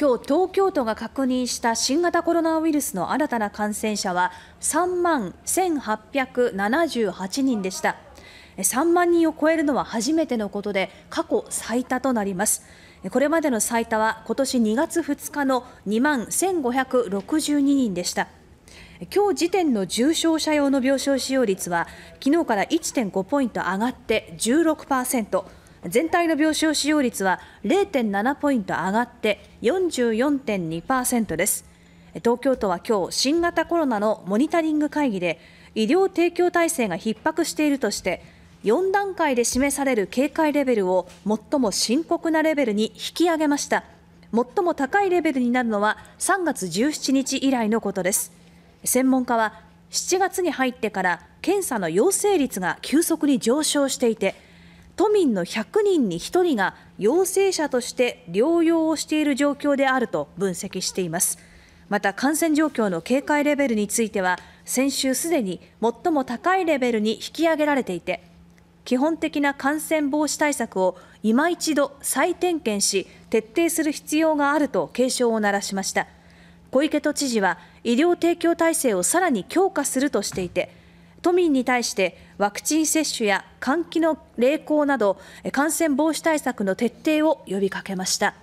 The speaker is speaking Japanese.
今日東京都が確認した新型コロナウイルスの新たな感染者は3万1878人でした3万人を超えるのは初めてのことで過去最多となりますこれまでの最多は今年2月2日の2万1562人でした今日時点の重症者用の病床使用率は昨日から1.5ポイント上がって16%全体の病床使用率は0.7ポイント上がって44.2%です東京都は今日新型コロナのモニタリング会議で医療提供体制が逼迫しているとして4段階で示される警戒レベルを最も深刻なレベルに引き上げました最も高いレベルになるのは3月17日以来のことです専門家は7月に入ってから検査の陽性率が急速に上昇していて都民の100人に1人が陽性者として療養をしている状況であると分析していますまた感染状況の警戒レベルについては先週すでに最も高いレベルに引き上げられていて基本的な感染防止対策を今一度再点検し徹底する必要があると警鐘を鳴らしました小池都知事は医療提供体制をさらに強化するとしていて都民に対してワクチン接種や換気の励行など感染防止対策の徹底を呼びかけました。